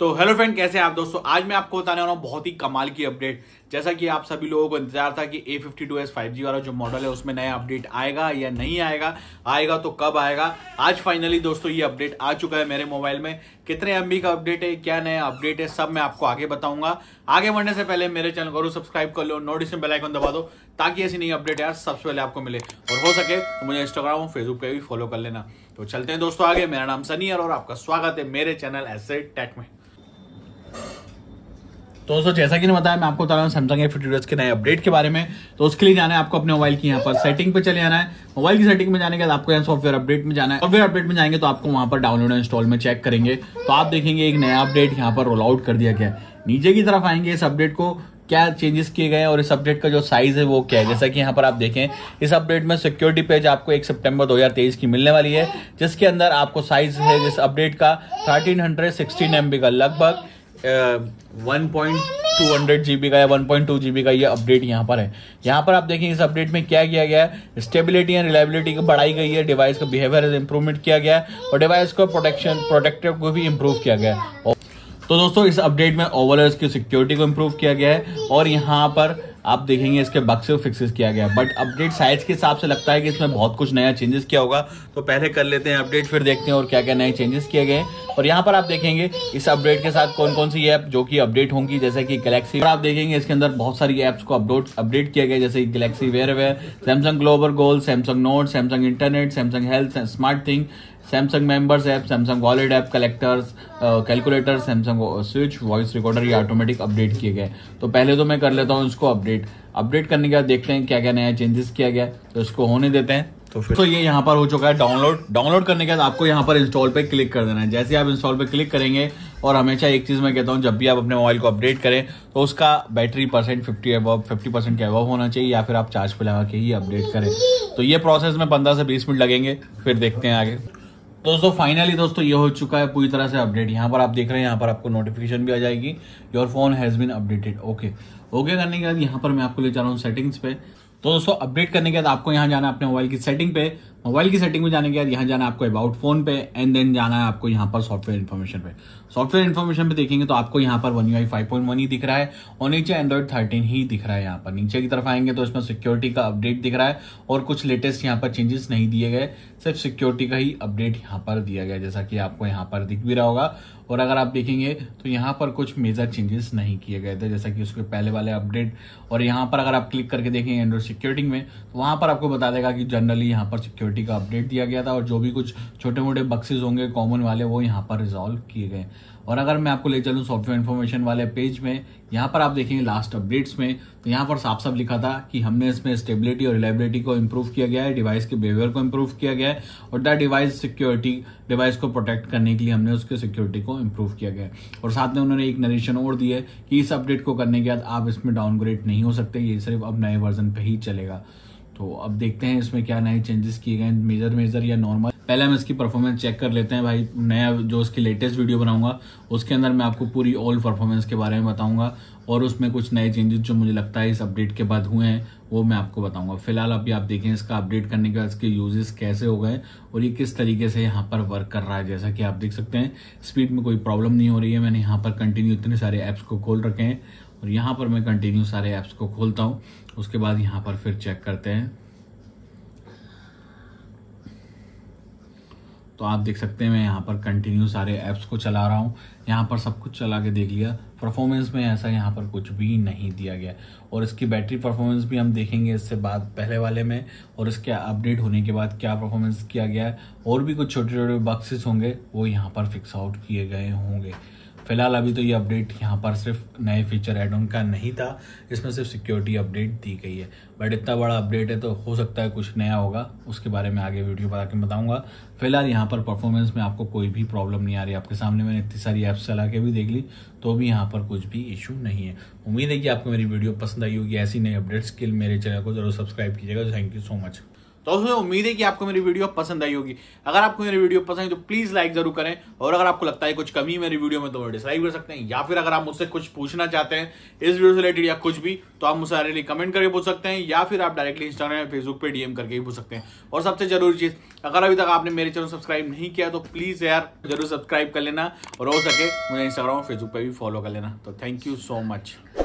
तो hello friend कैसे हैं आप दोस्तों आज मैं आपको बताने वाला हूँ बहुत ही कमाल की अपडेट जैसा कि आप सभी लोगों को इंतजार था कि A fifty two S five G वाला जो मॉडल है उसमें नया अपडेट आएगा या नहीं आएगा आएगा तो कब आएगा आज फाइनली दोस्तों ये अपडेट आ चुका है मेरे मोबाइल में कितने एम का अपडेट है क्या नया अपडेट है सब मैं आपको आगे बताऊंगा आगे बढ़ने से पहले मेरे चैनल को सब्सक्राइब कर लो में बेलाइकन दबा दो ताकि ऐसी नई अपडेट यार सबसे पहले आपको मिले और हो सके तो मुझे इंस्टाग्राम और फेसबुक पर भी फॉलो कर लेना तो चलते हैं दोस्तों आगे मेरा नाम सनी और आपका स्वागत है मेरे चैनल एस टेक में तो दोस्तों जैसा कि मैंने बताया मैं आपको बता रहा हूँ सैमसंग एफ फिफ्टी के नए अपडेट के बारे में तो उसके लिए जाना है आपको अपने मोबाइल की यहाँ पर सेटिंग पे चले जाना है मोबाइल की सेटिंग में जाने के बाद आपको यहाँ सॉफ्टवेयर अपडेट में जाना है सॉफ्टवेयर अपडेट में जाएंगे तो आपको वहाँ पर डाउनलोड इंस्टॉल में चेक करेंगे तो आप देखेंगे एक नया अपडेट यहाँ पर रोल आउट कर दिया गया नीचे की तरफ आएंगे इस अपडेट को क्या चेंजेस किए गए और इस अपडेट का जो साइज है वो क्या है जैसा कि यहाँ पर आप देखें इस अपडेट में सिक्योरिटी पेज आपको एक सितंबर 2023 की मिलने वाली है जिसके अंदर आपको साइज है जिस अपडेट का थर्टीन हंड्रेड का लगभग वन हंड्रेड जी बी का या वन पॉइंट टू का ये अपडेट यहाँ पर है यहाँ पर आप देखें इस अपडेट में क्या किया गया है स्टेबिलिटी एंड रिलायबिलिटी को बढ़ाई गई है डिवाइस का बिहेवियर इंप्रूवमेंट किया गया है और डिवाइस को प्रोटेक्शन प्रोटेक्टिव को भी इम्प्रूव किया गया है तो दोस्तों इस अपडेट में ओवरऑल इसकी सिक्योरिटी को इम्प्रूव किया गया है और यहाँ पर आप देखेंगे इसके बक्से को फिक्सेस किया गया बट अपडेट साइज के हिसाब से लगता है कि इसमें बहुत कुछ नया चेंजेस किया होगा तो पहले कर लेते हैं अपडेट फिर देखते हैं और क्या क्या नए चेंजेस किए गए और यहाँ पर आप देखेंगे इस अपडेट के साथ कौन कौन सी ऐप जो कि अपडेट होंगी जैसे कि गलेक्सी आप देखेंगे इसके अंदर बहुत सारी ऐप्स को अपडोट अपडेट किया गया जैसे Galaxy wear wear Samsung global goals Samsung note Samsung internet Samsung health smart thing Samsung members app Samsung wallet app collectors calculator Samsung switch voice recorder ये ऑटोमेटिक अपडेट किए गए तो पहले तो मैं कर लेता हूँ इसको अपडेट अपडेट करने के बाद देखते हैं क्या क्या नया चेंजेस किया गया तो इसको होने देते हैं तो फिर तो ये यहाँ पर हो चुका है डाउनलोड डाउनलोड करने के बाद आपको यहाँ पर इंस्टॉल पे क्लिक कर देना है जैसे आप इंस्टॉल पे क्लिक करेंगे और हमेशा एक चीज़ मैं कहता हूँ जब भी आप अपने मोबाइल को अपडेट करें तो उसका बैटरी परसेंट फिफ्टी अब फिफ्टी परसेंट के अबव होना चाहिए या फिर आप चार्ज पे लगा के ही अपडेट करें तो ये प्रोसेस में पंद्रह से बीस मिनट लगेंगे फिर देखते हैं आगे दोस्तों फाइनली दोस्तों ये हो चुका है पूरी तरह से अपडेट यहाँ पर आप देख रहे हैं यहाँ पर आपको नोटिफिकेशन भी आ जाएगी your phone has been updated okay okay करने के बाद यहाँ पर मैं आपको ले जा रहा हूँ सेटिंग्स पे तो दोस्तों अपडेट करने के बाद आपको यहाँ जाना है अपने मोबाइल की सेटिंग पे मोबाइल की सेटिंग में जाने के बाद यहाँ जाना आपको अबाउट फोन पे एंड देन जाना है आपको यहाँ पर सॉफ्टवेयर इन्फॉर्मेशन पे सॉफ्टवेयर इन्फॉर्मेशन पे देखेंगे तो आपको यहाँ पर one you I five point one ही दिख रहा है और नीचे एंड्रॉइड थर्टीन ही दिख रहा है यहाँ पर नीचे की तरफ आएंगे तो इसमें सिक्योरिटी का अपडेट दिख रहा है और कुछ लेटेस्ट यहाँ पर चेंजेस नहीं दिए गए सिर्फ सिक्योरिटी का ही अपडेट यहाँ पर दिया गया जैसा कि आपको यहाँ पर दिख भी रहा होगा और अगर आप देखेंगे तो यहाँ पर कुछ मेजर चेंजेस नहीं किए गए थे जैसा कि उसके पहले वाले अपडेट और यहाँ पर अगर आप क्लिक करके देखेंगे एंड्रॉइड सिक्योरिटी में तो वहाँ पर आपको बता देगा कि जनरली यहाँ पर सिक्योरिटी सिक्योरिटी का अपडेट दिया गया था और जो भी कुछ छोटे मोटे बक्सेज होंगे कॉमन वाले वो यहाँ पर रिजॉल्व किए गए और अगर मैं आपको ले चलूँ सॉफ्टवेयर इन्फॉर्मेशन वाले पेज में यहाँ पर आप देखेंगे लास्ट अपडेट्स में तो यहाँ पर साफ साफ लिखा था कि हमने इसमें स्टेबिलिटी और रिलायबिलिटी को इम्प्रूव किया गया है डिवाइस के बिहेवियर को इम्प्रूव किया गया है और दैट डिवाइस सिक्योरिटी डिवाइस को प्रोटेक्ट करने के लिए हमने उसके सिक्योरिटी को इम्प्रूव किया गया है और साथ में उन्होंने एक नरेशन और दी है कि इस अपडेट को करने के बाद आप इसमें डाउनग्रेड नहीं हो सकते ये सिर्फ अब नए वर्जन पर ही चलेगा तो अब देखते हैं इसमें क्या नए चेंजेस किए गए मेजर मेजर या नॉर्मल पहले हम इसकी परफॉर्मेंस चेक कर लेते हैं भाई नया जो उसकी लेटेस्ट वीडियो बनाऊंगा उसके अंदर मैं आपको पूरी ऑल परफॉर्मेंस के बारे में बताऊंगा और उसमें कुछ नए चेंजेस जो मुझे लगता है इस अपडेट के बाद हुए हैं वो मैं आपको बताऊंगा फिलहाल अभी आप देखें इसका अपडेट करने के बाद इसके यूजेस कैसे हो गए और ये किस तरीके से यहाँ पर वर्क कर रहा है जैसा कि आप देख सकते हैं स्पीड में कोई प्रॉब्लम नहीं हो रही है मैंने यहाँ पर कंटिन्यू इतने सारे ऐप्स को खोल रखे हैं और यहाँ पर मैं कंटिन्यू सारे ऐप्स को खोलता हूँ उसके बाद यहाँ पर फिर चेक करते हैं तो आप देख सकते हैं मैं यहाँ पर कंटिन्यू सारे ऐप्स को चला रहा हूँ यहाँ पर सब कुछ चला के देख लिया परफॉर्मेंस में ऐसा यहाँ पर कुछ भी नहीं दिया गया और इसकी बैटरी परफॉर्मेंस भी हम देखेंगे इससे बाद पहले वाले में और इसके अपडेट होने के बाद क्या परफॉर्मेंस किया गया है और भी कुछ छोटे छोटे बक्सेस होंगे वो यहाँ पर फिक्स आउट किए गए होंगे फिलहाल अभी तो ये अपडेट यहाँ पर सिर्फ नए फीचर एड ऑन का नहीं था इसमें सिर्फ सिक्योरिटी अपडेट दी गई है बट इतना बड़ा अपडेट है तो हो सकता है कुछ नया होगा उसके बारे में आगे वीडियो बना के बताऊंगा फिलहाल यहाँ पर परफॉर्मेंस में आपको कोई भी प्रॉब्लम नहीं आ रही आपके सामने मैंने इतनी सारी ऐप्स चला के भी देख ली तो भी यहाँ पर कुछ भी इशू नहीं है उम्मीद है कि आपको मेरी वीडियो पसंद आई होगी ऐसी नई अपडेट्स के लिए मेरे चैनल को जरूर सब्सक्राइब कीजिएगा थैंक यू सो मच तो दोस्तों उम्मीद है कि आपको मेरी वीडियो पसंद आई होगी अगर आपको मेरी वीडियो पसंद है तो प्लीज़ लाइक जरूर करें और अगर आपको लगता है कुछ कमी मेरी वीडियो में तो डिसलाइक कर सकते हैं या फिर अगर आप मुझसे कुछ पूछना चाहते हैं इस वीडियो से रिलेटेड या कुछ भी तो आप मुझसे डायरेक्टली कमेंट करके पूछ सकते हैं या फिर आप डायरेक्टली इंस्टाग्राम या फेसबुक पर डीएम करके भी पूछ सकते हैं और सबसे जरूरी चीज़ अगर अभी तक आपने मेरे चैनल सब्सक्राइब नहीं किया तो प्लीज़ यार जरूर सब्सक्राइब कर लेना और हो सके मुझे इंस्टाग्राम और फेसबुक पर भी फॉलो कर लेना तो थैंक यू सो मच